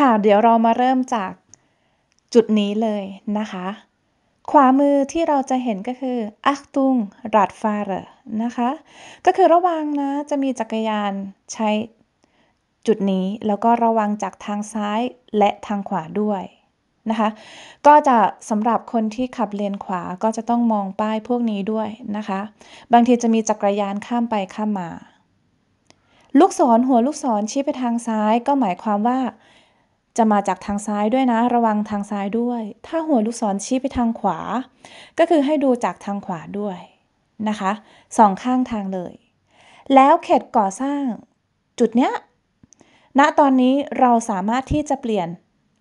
ค่ะเดี๋ยวเรามาเริ่มจากจุดนี้เลยนะคะ ขวามือที่เราจะเห็นก็คืออักตุงรัดฟาเรนะคะก็คือระวังนะจะมีจักรยานใช้จุดนี้ แล้วก็ระวังจากทางซ้ายและทางขวาด้วยนะคะก็จะสำหรับคนที่ขับเลนขวาก็จะต้องมองป้ายพวกนี้ด้วยนะคะ บางทีจะมีจักรยานข้ามไปข้ามมา ลูกศรหัวลูกศรชี้ไปทางซ้ายก็หมายความว่าจะมาจากทางซ้ายด้วยนะ ระวังทางซ้ายด้วย ถ้าหัวลูกศรชี้ไปทางขวา ก็คือให้ดูจากทางขวาด้วยนะคะสองข้างทางเลย แล้วเขตก่อสร้างจุดเนี้ย ณตอนนี้เราสามารถที่จะเปลี่ยน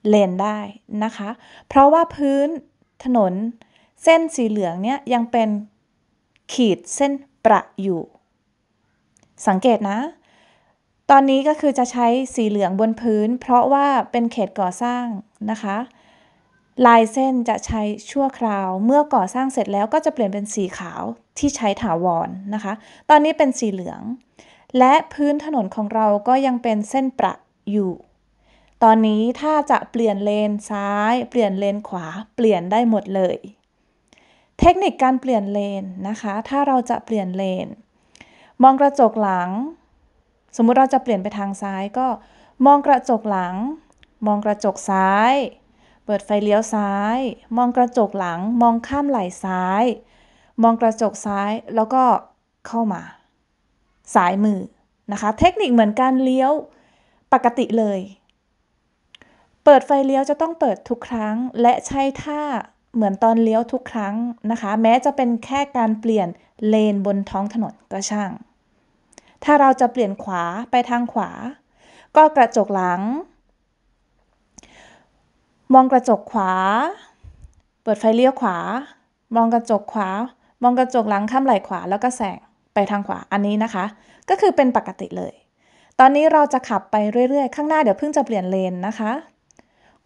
เลนได้นะคะ เพราะว่าพื้นถนนเส้นสีเหลืองเนี้ยยังเป็นขีดเส้นประอยู่ สังเกตนะตอนนี้ก็คือจะใช้สีเหลืองบนพื้น เพราะว่าเป็นเขตก่อสร้างนะคะ ลายเส้นจะใช้ชั่วคราว เมื่อก่อสร้างเสร็จแล้วก็จะเปลี่ยนเป็นสีขาวที่ใช้ถาวรนนะคะตอนนี้เป็นสีเหลือง และพื้นถนนของเราก็ยังเป็นเส้นประอยู่ ตอนนี้ถ้าจะเปลี่ยนเลนซ้ายเปลี่ยนเลนขวาเปลี่ยนได้หมดเลย เทคนิคการเปลี่ยนเลนนะคะ ถ้าเราจะเปลี่ยนเลน มองกระจกหลังสมมุติเราจะเปลี่ยนไปทางซ้ายก็ มองกระจกหลัง มองกระจกซ้าย เปิดไฟเลี้ยวซ้าย มองกระจกหลัง มองข้ามไหล่ซ้าย มองกระจกซ้ายแล้วก็เข้ามา สายมือนะคะ เทคนิคเหมือนการเลี้ยว ปกติเลย เปิดไฟเลี้ยวจะต้องเปิดทุกครั้งและใช้ท่า เหมือนตอนเลี้ยวทุกครั้งนะคะ แม้จะเป็นแค่การเปลี่ยนเลนบนท้องถนนก็ช่างถ้าเราจะเปลี่ยนขวาไปทางขวา ก็กระจกหลัง มองกระจกขวา เปิดไฟเลี้ยวขวา มองกระจกขวา มองกระจกหลังข้ามไหล่ขวา แล้วก็แสงไปทางขวา อันนี้นะคะ ก็คือเป็นปกติเลย ตอนนี้เราจะขับไปเรื่อยๆ ข้างหน้าเดี๋ยวเพิ่งจะเปลี่ยนเลนนะคะ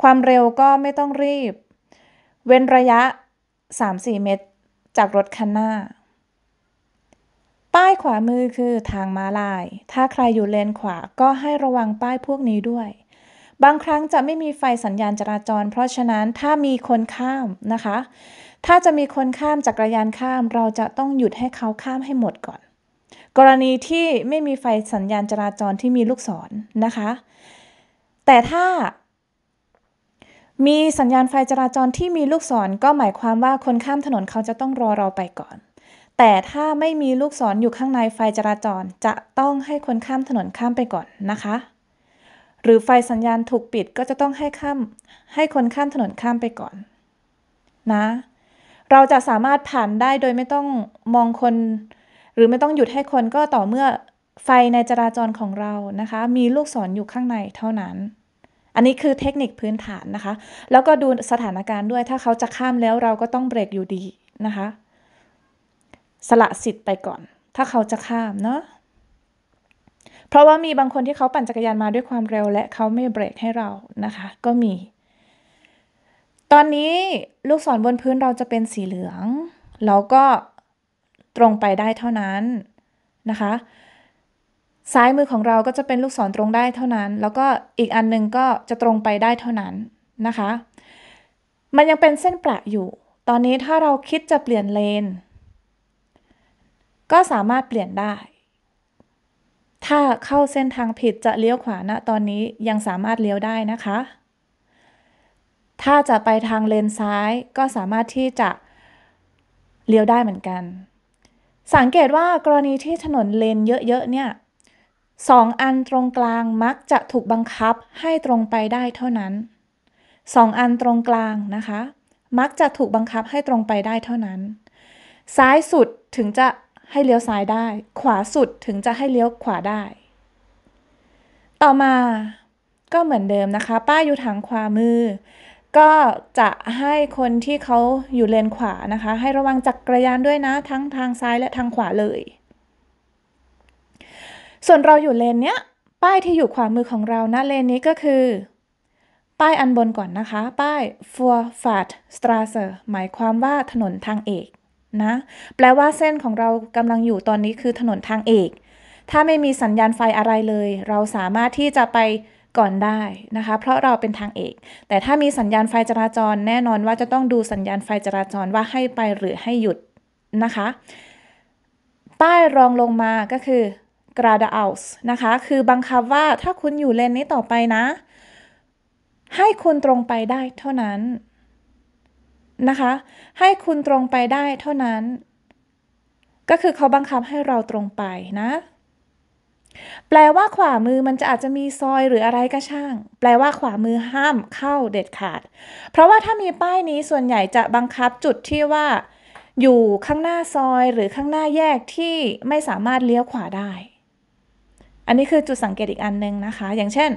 ความเร็วก็ไม่ต้องรีบ เว้นระยะ 3-4 เมตร จากรถคันหน้าป้ายขวามือคือทางม้าลาย ถ้าใครอยู่เลนขวาก็ให้ระวังป้ายพวกนี้ด้วย บางครั้งจะไม่มีไฟสัญญาณจราจร เพราะฉะนั้นถ้ามีคนข้ามนะคะ ถ้าจะมีคนข้ามจักรยานข้ามเราจะต้องหยุดให้เขาข้ามให้หมดก่อน กรณีที่ไม่มีไฟสัญญาณจราจรที่มีลูกศรนนะคะ แต่ถ้า มีสัญญาณไฟจราจรที่มีลูกศรก็หมายความว่าคนข้ามถนนเขาจะต้องรอเราไปก่อนแต่ถ้าไม่มีลูกศรออยู่ข้างในไฟจราจรจะต้องให้คนข้ามถนนข้ามไปก่อนนะคะ หรือไฟสัญญาณถูกปิดก็จะต้องให้ข้ามให้คนข้ามถนนข้ามไปก่อนนะ เราจะสามารถผ่านได้โดยไม่ต้องมองคน หรือไม่ต้องหยุดให้คนก็ต่อเมื่อไฟในจราจรของเรานะคะ มีลูกศรออยู่ข้างในเท่านั้น อันนี้คือเทคนิคพื้นฐานนะคะ แล้วก็ดูสถานการณ์ด้วยถ้าเขาจะข้ามแล้วเราก็ต้องเบรกอยู่ดีนะคะสละสิทธิ์ไปก่อน ถ้าเขาจะข้ามเนาะ เพราะว่ามีบางคนที่เขาปั่นจักรยานมาด้วยความเร็วและเขาไม่เบรกให้เรานะคะ ก็มี ตอนนี้ลูกศรบนพื้นเราจะเป็นสีเหลือง เราก็ตรงไปได้เท่านั้นนะคะ ซ้ายมือของเราก็จะเป็นลูกศรตรงได้เท่านั้น แล้วก็อีกอันนึงก็จะตรงไปได้เท่านั้นนะคะ มันยังเป็นเส้นประอยู่ ตอนนี้ถ้าเราคิดจะเปลี่ยนเลนก็สามารถเปลี่ยนได้ ถ้าเข้าเส้นทางผิดจะเลี้ยวขวาณนะตอนนี้ยังสามารถเลี้ยวได้นะคะ ถ้าจะไปทางเลนซ้ายก็สามารถที่จะเลี้ยวได้เหมือนกัน สังเกตว่ากรณีที่ถนนเลนเยอะๆเนี่ยสองอันตรงกลางมักจะถูกบังคับให้ตรงไปได้เท่านั้น สองอันตรงกลางนะคะ มักจะถูกบังคับให้ตรงไปได้เท่านั้น ซ้ายสุดถึงจะให้เลี้ยวซ้ายได้ ขวาสุดถึงจะให้เลี้ยวขวาได้ ต่อมา ก็เหมือนเดิมนะคะ ป้ายอยู่ทางขวามือ ก็จะให้คนที่เขาอยู่เลนขวานะคะ ให้ระวังจักกรยานด้วยนะทั้งทางซ้ายและทางขวาเลย ส่วนเราอยู่เลนเนี้ย ป้ายที่อยู่ขวามือของเรานะเลนนี้ก็คือ ป้ายอันบนก่อนนะคะ ป้าย f o r f a r t s t r a s s e หมายความว่าถนนทางเอกนะแปลว่าเส้นของเรากำลังอยู่ตอนนี้คือถนนทางเอก ถ้าไม่มีสัญญาณไฟอะไรเลย เราสามารถที่จะไปก่อนได้นะคะ เพราะเราเป็นทางเอก แต่ถ้ามีสัญญาณไฟจราจรแน่นอนว่าจะต้องดูสัญญาณไฟจราจรว่าให้ไปหรือให้หยุดนะคะ ป้ายรองลงมาก็คือกราดาอัลส์นะคะคือบังคับว่าถ้าคุณอยู่เลนนี้ต่อไปนะ ให้คุณตรงไปได้เท่านั้นนะคะให้คุณตรงไปได้เท่านั้น ก็คือเขาบังคับให้เราตรงไปนะ แปลว่าขวามือมันจะอาจจะมีซอยหรืออะไรก็ช่าง แปลว่าขวามือห้ามเข้าเด็ดขาด เพราะว่าถ้ามีป้ายนี้ส่วนใหญ่จะบังคับจุดที่ว่า อยู่ข้างหน้าซอยหรือข้างหน้าแยกที่ไม่สามารถเลี้ยวขวาได้ อันนี้คือจุดสังเกตอีกอันนึงนะคะ อย่างเช่น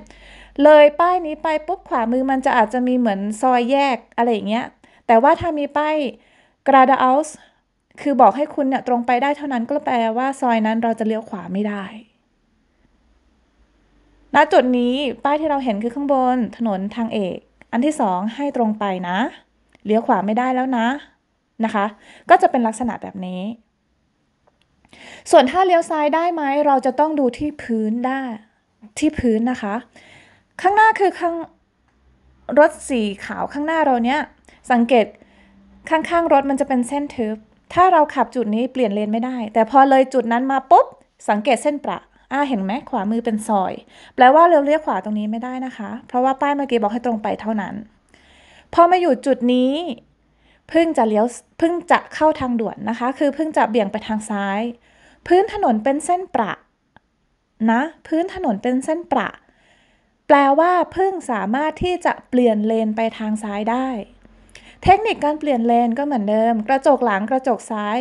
เลยป้ายนี้ไปปุ๊บขวามือมันจะอาจจะมีเหมือนซอยแยก อะไรอย่างเงี้ยแต่ว่าถ้ามีป้ายกราด d อ a ส์คือบอกให้คุณเนี่ยตรงไปได้เท่านั้นก็แปลว่าซอยนั้นเราจะเลี้ยวขวาไม่ได้ ณ จุดนี้ป้ายที่เราเห็นคือข้างบนถนนทางเอกอันที่สองให้ตรงไปนะเลี้ยวขวาไม่ได้แล้วนะนะคะ ก็จะเป็นลักษณะแบบนี้ ส่วนถ้าเลี้ยวซ้ายได้ไหมเราจะต้องดูที่พื้นได้ที่พื้นนะคะ ข้างหน้าคือข้างรถสีขาวข้างหน้าเราเนี้ยสังเกตข้าง ๆ รถมันจะเป็นเส้นทึบ ถ้าเราขับจุดนี้เปลี่ยนเลนไม่ได้ แต่พอเลยจุดนั้นมาปุ๊บ สังเกตเส้นประอ่าเห็นไหมขวามือเป็นซอย แปลว่าเราเลี้ยวขวาตรงนี้ไม่ได้นะคะ เพราะว่าป้ายเมื่อกี้บอกให้ตรงไปเท่านั้น พอมาอยู่จุดนี้เพิ่งจะเลี้ยวเพิ่งจะเข้าทางด่วนนะคะ คือเพิ่งจะเบี่ยงไปทางซ้าย พื้นถนนเป็นเส้นประ นะ พื้นถนนเป็นเส้นประ แปลว่าเพิ่งสามารถที่จะเปลี่ยนเลนไปทางซ้ายได้เทคนิคการเปลี่ยนเลนก็เหมือนเดิม กระจกหลัง กระจกซ้าย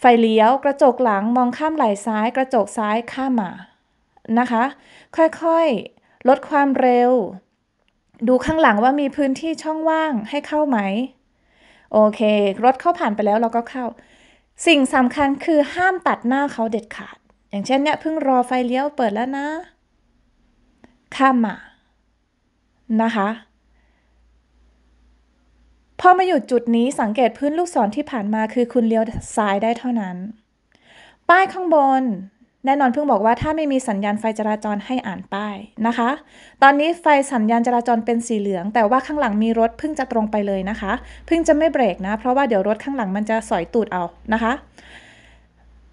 ไฟเลี้ยว กระจกหลัง มองข้ามไหล่ซ้าย กระจกซ้ายข้ามมา นะคะ ค่อยๆ ลดความเร็ว ดูข้างหลังว่ามีพื้นที่ช่องว่างให้เข้าไหม โอเค รถเข้าผ่านไปแล้วเราก็เข้า สิ่งสำคัญคือห้ามตัดหน้าเขาเด็ดขาด อย่างเช่นเนี่ยเพิ่งรอไฟเลี้ยวเปิดแล้วนะ ข้ามมา นะคะพอมาอยู่จุดนี้สังเกตพื้นลูกศรที่ผ่านมาคือคุณเลี้ยวซ้ายได้เท่านั้น ป้ายข้างบนแน่นอนเพิ่งบอกว่าถ้าไม่มีสัญญาณไฟจราจรให้อ่านป้ายนะคะ ตอนนี้ไฟสัญญาณจราจรเป็นสีเหลือง แต่ว่าข้างหลังมีรถ เพิ่งจะตรงไปเลยนะคะ เพิ่งจะไม่เบรกนะเพราะว่าเดี๋ยวรถข้างหลังมันจะสอยตูดเอานะคะ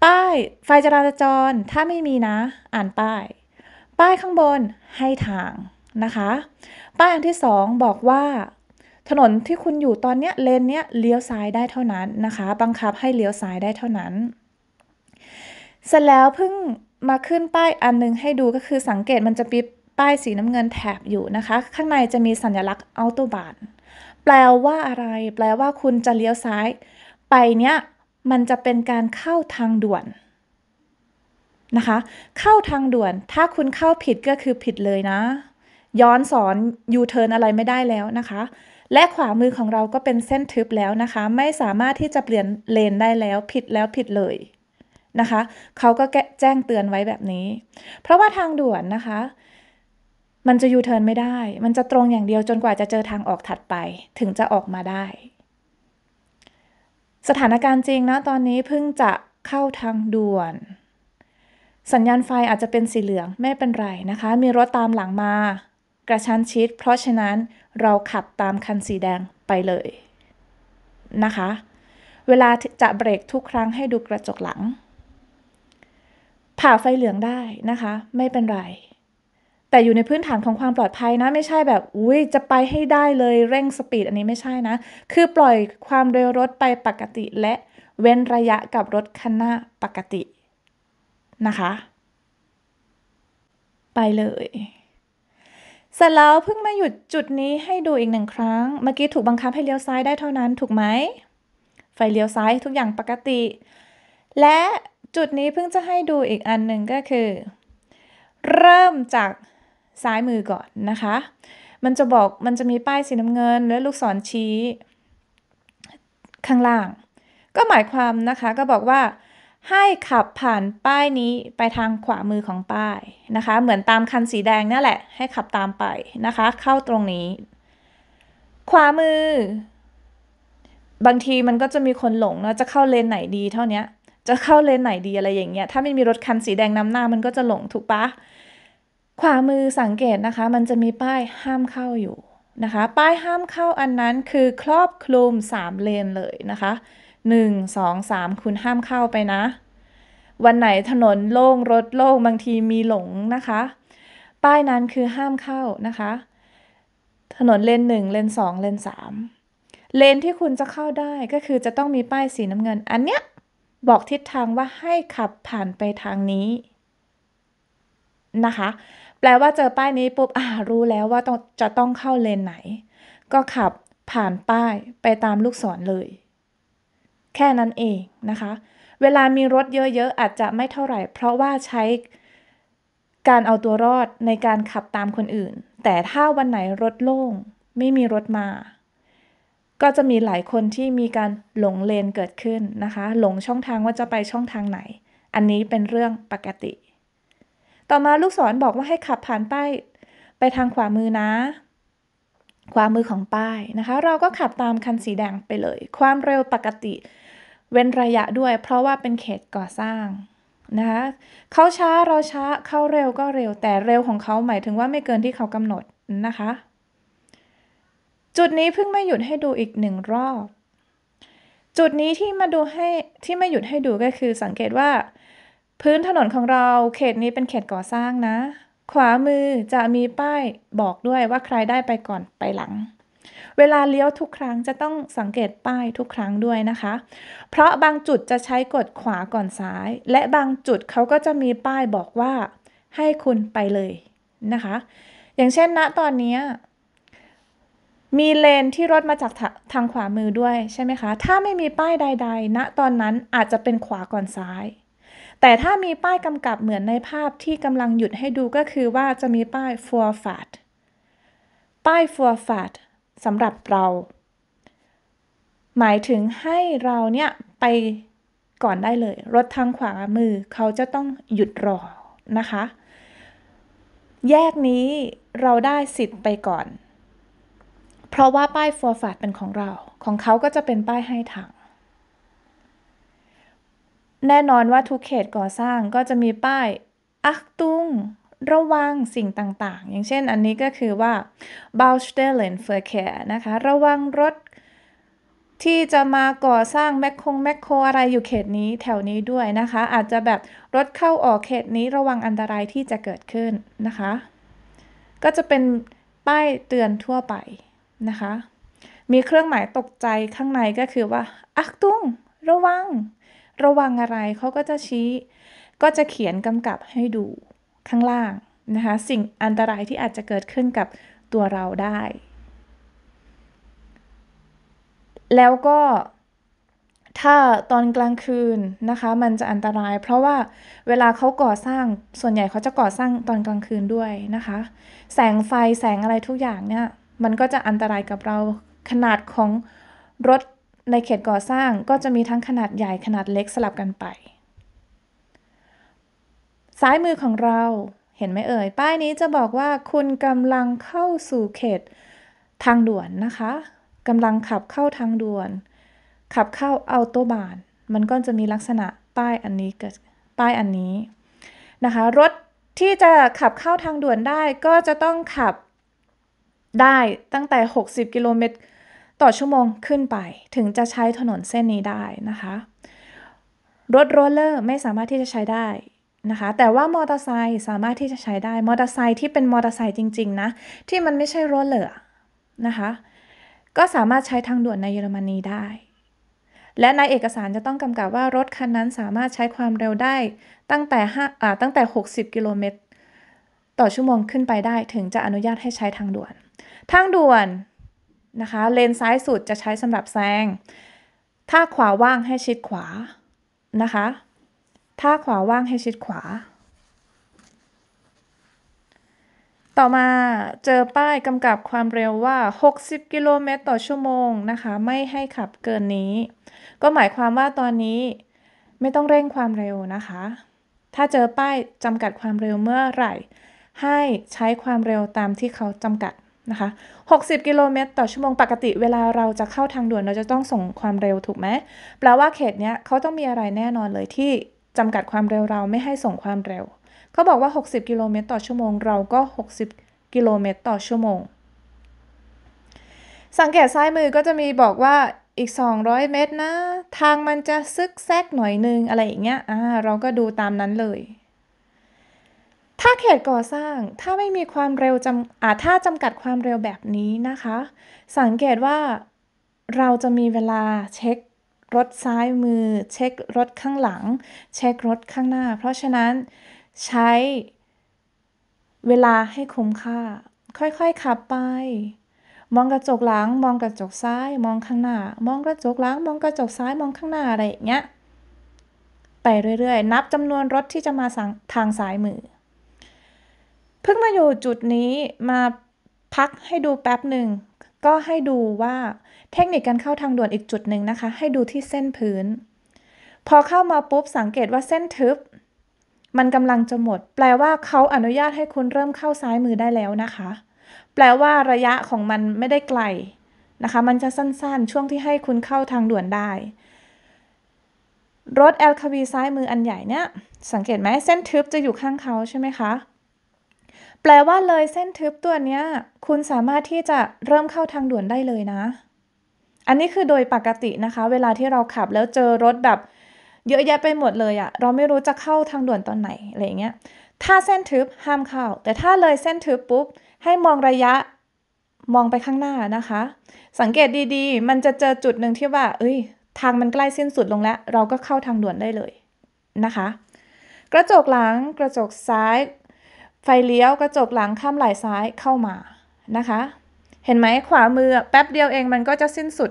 ป้าย ไฟจราจรถ้าไม่มีนะ อ่านป้าย ป้ายข้างบนให้ทางนะคะ ป้ายอันที่2บอกว่าถนนที่คุณอยู่ตอนเนี้ยเลนเนี้ยเลี้ยวซ้ายได้เท่านั้นนะคะ บังคับให้เลี้ยวซ้ายได้เท่านั้น เสร็จแล้วเพิ่งมาขึ้นป้ายอันนึงให้ดูก็คือสังเกตมันจะปีป้ายสีน้ำเงินแถบอยู่นะคะ ข้างในจะมีสัญลักษณ์อัลโตบาน แปลว่าอะไรแปลว่าคุณจะเลี้ยวซ้าย ไปเนี้ยมันจะเป็นการเข้าทางด่วนนะคะ เข้าทางด่วนถ้าคุณเข้าผิดก็คือผิดเลยนะ ย้อนสอนยูเทิร์นอะไรไม่ได้แล้วนะคะและขวามือของเราก็เป็นเส้นทึบแล้วนะคะ ไม่สามารถที่จะเปลี่ยนเลนได้แล้วผิดแล้วผิดเลยนะคะ เขาก็แจ้งเตือนไว้แบบนี้ เพราะว่าทางด่วนนะคะ มันจะยูเทิร์นไม่ได้ มันจะตรงอย่างเดียวจนกว่าจะเจอทางออกถัดไป ถึงจะออกมาได้ สถานการณ์จริงนะตอนนี้เพิ่งจะเข้าทางด่วน สัญญาณไฟอาจจะเป็นสีเหลือง ไม่เป็นไรนะคะ มีรถตามหลังมากระชั้นชิด เพราะฉะนั้นเราขับตามคันสีแดงไปเลยนะคะ เวลาจะเบรกทุกครั้งให้ดูกระจกหลัง ผ่าไฟเหลืองได้นะคะ ไม่เป็นไร แต่อยู่ในพื้นฐานของความปลอดภัยนะ ไม่ใช่แบบ อุ้ยจะไปให้ได้เลยเร่งสปีดอันนี้ไม่ใช่นะ คือปล่อยความเร็วรถไปปกติและเว้นระยะกับรถคันหน้าปกตินะคะ ไปเลยเสร็จแล้วเพิ่งมาหยุดจุดนี้ให้ดูอีกหนึ่งครั้ง เมื่อกี้ถูกบังคับให้เลี้ยวซ้ายได้เท่านั้น ถูกไหม ไฟเลี้ยวซ้ายทุกอย่างปกติ และจุดนี้เพิ่งจะให้ดูอีกอันหนึ่งก็คือ เริ่มจากซ้ายมือก่อนนะคะ มันจะบอกมันจะมีป้ายสีน้ำเงินและลูกศรชี้ ข้างล่าง ก็หมายความนะคะก็บอกว่าให้ขับผ่านป้ายนี้ไปทางขวามือของป้ายนะคะ เหมือนตามคันสีแดงนั่นแหละ ให้ขับตามไปนะคะ เข้าตรงนี้ ขวามือ บางทีมันก็จะมีคนหลงเนาะจะเข้าเลนไหนดีเท่านี้จะเข้าเลนไหนดีอะไรอย่างเงี้ยถ้าไม่มีรถคันสีแดงนำหน้ามันก็จะหลงถูกปะขวามือสังเกตนะคะ มันจะมีป้ายห้ามเข้าอยู่นะคะ ป้ายห้ามเข้าอันนั้นคือครอบคลุม3เลนเลยนะคะ1 2 3คุณห้ามเข้าไปนะ วันไหนถนนโล่งรถโล่งบางทีมีหลงนะคะ ป้ายนั้นคือห้ามเข้านะคะ ถนนเลนหนึ่ง เลนสอง เลนสาม เลนที่คุณจะเข้าได้ก็คือจะต้องมีป้ายสีน้ำเงิน อันเนี้ยบอกทิศทางว่าให้ขับผ่านไปทางนี้นะคะ แปลว่าเจอป้ายนี้ปุ๊บอ่ารู้แล้วว่าต้องจะต้องเข้าเลนไหน ก็ขับผ่านป้ายไปตามลูกศรเลยแค่นั้นเองนะคะ เวลามีรถเยอะๆ อาจจะไม่เท่าไหร่ เพราะว่าใช้การเอาตัวรอดในการขับตามคนอื่น แต่ถ้าวันไหนรถโล่ง ไม่มีรถมา ก็จะมีหลายคนที่มีการหลงเลนเกิดขึ้นนะคะ หลงช่องทางว่าจะไปช่องทางไหน อันนี้เป็นเรื่องปกติ ต่อมาลูกศรบอกว่าให้ขับผ่านป้ายไปทางขวามือนะความมือของป้ายนะคะเราก็ขับตามคันสีแดงไปเลย ความเร็วปกติเว้นระยะด้วยเพราะว่าเป็นเขตก่อสร้างนะคะเขาช้าเราช้าเขาเร็วก็เร็วแต่เร็วของเขาหมายถึงว่าไม่เกินที่เขากำหนดนะคะ จุดนี้เพิ่งไม่หยุดให้ดูอีกหนึ่งรอบ จุดนี้ที่มาดูให้ที่ไม่หยุดให้ดูก็คือสังเกตว่าพื้นถนนของเราเขตนี้เป็นเขตก่อสร้างนะขวามือจะมีป้ายบอกด้วยว่าใครได้ไปก่อนไปหลัง เวลาเลี้ยวทุกครั้งจะต้องสังเกตป้ายทุกครั้งด้วยนะคะ เพราะบางจุดจะใช้กดขวาก่อนซ้าย และบางจุดเขาก็จะมีป้ายบอกว่าให้คุณไปเลยนะคะ อย่างเช่นณนะตอนนี้มีเลนที่รถมาจากทางขวามือด้วยใช่ไหมคะ ถ้าไม่มีป้ายใดๆณตอนนั้นอาจจะเป็นขวาก่อนซ้ายแต่ถ้ามีป้ายกำกับเหมือนในภาพที่กำลังหยุดให้ดูก็คือว่าจะมีป้าย for fat ป้าย for fat สำหรับเรา หมายถึงให้เราเนี่ยไปก่อนได้เลย รถทางขวามือเขาจะต้องหยุดรอนะคะ แยกนี้เราได้สิทธิ์ไปก่อน เพราะว่าป้าย for fat เป็นของเรา ของเขาก็จะเป็นป้ายให้ทางแน่นอนว่าทุกเขตก่อสร้างก็จะมีป้ายอักตุง ระวังสิ่งต่างๆ อย่างเช่นอันนี้ก็คือว่า b a u s t e l l e n f ö r k e r นะคะ ระวังรถ ที่จะมาก่อสร้างแมคคงแมคโครอะไรอยู่เขตนี้แถวนี้ด้วยนะคะ อาจจะแบบรถเข้าออกเขตนี้ระวังอันตรายที่จะเกิดขึ้นนะคะ ก็จะเป็นป้ายเตือนทั่วไปนะคะ มีเครื่องหมายตกใจข้างในก็คือว่า อักตุงระวังระวังอะไรเขาก็จะชี้ ก็จะเขียนกำกับให้ดูข้างล่างนะคะ สิ่งอันตรายที่อาจจะเกิดขึ้นกับตัวเราได้ แล้วก็ถ้าตอนกลางคืนนะคะ มันจะอันตราย เพราะว่าเวลาเขาก่อสร้าง ส่วนใหญ่เขาจะก่อสร้างตอนกลางคืนด้วยนะคะ แสงไฟ แสงอะไรทุกอย่างเนี่ย มันก็จะอันตรายกับเรา ขนาดของรถในเขตก่อสร้างก็จะมีทั้งขนาดใหญ่ขนาดเล็กสลับกันไป ซ้ายมือของเราเห็นไหมเอ่ยป้ายนี้จะบอกว่าคุณกำลังเข้าสู่เขตทางด่วนนะคะกำลังขับเข้าทางด่วน ขับเข้าอัลโตบาน มันก็จะมีลักษณะป้ายอันนี้เกิดป้ายอันนี้นะคะ รถที่จะขับเข้าทางด่วนได้ก็จะต้องขับได้ตั้งแต่60กิโลเมตรต่อชั่วโมงขึ้นไปถึงจะใช้ถนนเส้นนี้ได้นะคะรถโรลเลอร์ไม่สามารถที่จะใช้ได้นะคะ แต่ว่ามอเตอร์ไซค์สามารถที่จะใช้ได้มอเตอร์ไซค์ที่เป็นมอเตอร์ไซค์จริงๆนะ ที่มันไม่ใช่โรลเลอร์นะคะก็สามารถใช้ทางด่วนในเยอรมนีได้ และในเอกสารจะต้องกำกับว่ารถคันนั้นสามารถใช้ความเร็วได้ตั้งแต่5้าตั้งแต่ 60กิโลเมตรต่อชั่วโมงขึ้นไปได้ถึงจะอนุญาตให้ใช้ทางด่วน ทางด่วนนะคะเลนซ้ายสุดจะใช้สำหรับแซงถ้าขวาว่างให้ชิดขวา นะคะ ถ้าขวาว่างให้ชิดขวา ต่อมาเจอป้ายกำกับความเร็วว่า60กิโลเมตรต่อชั่วโมงนะคะไม่ให้ขับเกินนี้ ก็หมายความว่าตอนนี้ไม่ต้องเร่งความเร็วนะคะ ถ้าเจอป้ายจำกัดความเร็วเมื่อไหร่ ให้ใช้ความเร็วตามที่เขาจำกัดนะคะ60กิโลเมตรต่อชั่วโมงปกติเวลาเราจะเข้าทางด่วนเราจะต้องส่งความเร็วถูกไหมแปลว่าเขตเนี้ยเขาต้องมีอะไรแน่นอนเลยที่จำกัดความเร็วเราไม่ให้ส่งความเร็วเขาบอกว่า 60กิโลเมตรต่อชั่วโมงเราก็ 60กิโลเมตรต่อชั่วโมงสังเกตซ้ายมือก็จะมีบอกว่าอีก 200 เมตรนะ ทางมันจะซึกแซกหน่อยนึงอะไรอย่างเงี้ยอ่าเราก็ดูตามนั้นเลยถ้าเขตก่อสร้าง ถ้าไม่มีความเร็วจำอาถ้าจำกัดความเร็วแบบนี้นะคะ สังเกตว่าเราจะมีเวลาเช็ครถซ้ายมือ เช็ครถข้างหลัง เช็ครถข้างหน้า เพราะฉะนั้นใช้เวลาให้คุ้มค่า ค่อย ๆขับไป มองกระจกหลัง มองกระจกซ้าย มองข้างหน้า มองกระจกหลัง มองกระจกซ้าย มองข้างหน้าอะไรอย่างเงี้ย ไปเรื่อย ๆ นับจำนวนรถที่จะมาทางซ้ายมือเพิ่งมาอยู่จุดนี้มาพักให้ดูแป๊บหนึ่งก็ให้ดูว่าเทคนิคการเข้าทางด่วนอีกจุดหนึ่งนะคะ ให้ดูที่เส้นพื้น พอเข้ามาปุ๊บสังเกตว่าเส้นทึบ มันกำลังจะหมด แปลว่าเขาอนุญาตให้คุณเริ่มเข้าซ้ายมือได้แล้วนะคะ แปลว่าระยะของมันไม่ได้ไกลนะคะมันจะสั้น ๆช่วงที่ให้คุณเข้าทางด่วนได้ รถ LKV ซ้ายมืออันใหญ่เนี่ยสังเกตไหมเส้นทึบจะอยู่ข้างเขาใช่ไหมคะแปลว่าเลยเส้นทึบตัวเนี้ย คุณสามารถที่จะเริ่มเข้าทางด่วนได้เลยนะ อันนี้คือโดยปกตินะคะ เวลาที่เราขับแล้วเจอรถแบบเยอะแยะไปหมดเลยอะเราไม่รู้จะเข้าทางด่วนตอนไหนอะไรเงี้ย ถ้าเส้นทึบห้ามเข้า แต่ถ้าเลยเส้นทึบปุ๊บให้มองระยะ มองไปข้างหน้านะคะ สังเกตดีๆ มันจะเจอจุดหนึ่งที่ว่า เอ้ย ทางมันใกล้สิ้นสุดลงแล้ว เราก็เข้าทางด่วนได้เลยนะคะ กระจกหลังกระจกซ้ายไฟเลี้ยวกระจกหลังข้ามไหล่ซ้ายเข้ามานะคะ เห็นไหมขวามือแป๊บเดียวเองมันก็จะสิ้นสุด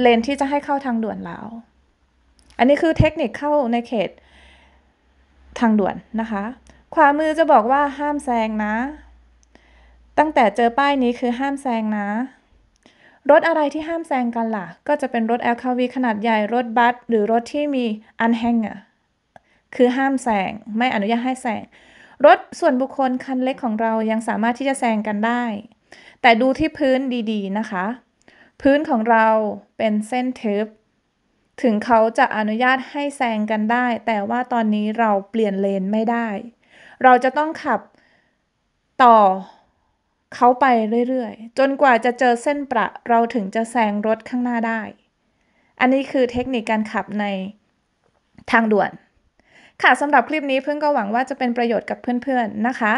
เลนที่จะให้เข้าทางด่วนแล้ว อันนี้คือเทคนิคเข้าในเขต ทางด่วนนะคะ ขวามือจะบอกว่าห้ามแซงนะ ตั้งแต่เจอป้ายนี้คือห้ามแซงนะ รถอะไรที่ห้ามแซงกันล่ะ ก็จะเป็นรถ LKV ขนาดใหญ่รถบัสหรือรถที่มีอันแฮงเกอร์คือห้ามแซงไม่อนุญาตให้แซงรถส่วนบุคคลคันเล็กของเรายังสามารถที่จะแซงกันได้ แต่ดูที่พื้นดีๆนะคะ พื้นของเราเป็นเส้นทึบถึงเขาจะอนุญาตให้แซงกันได้ แต่ว่าตอนนี้เราเปลี่ยนเลนไม่ได้ เราจะต้องขับต่อเขาไปเรื่อยๆ จนกว่าจะเจอเส้นประ เราถึงจะแซงรถข้างหน้าได้ อันนี้คือเทคนิคการขับในทางด่วนค่ะ สำหรับคลิปนี้เพิ่งก็หวังว่าจะเป็นประโยชน์กับเพื่อนๆนะคะ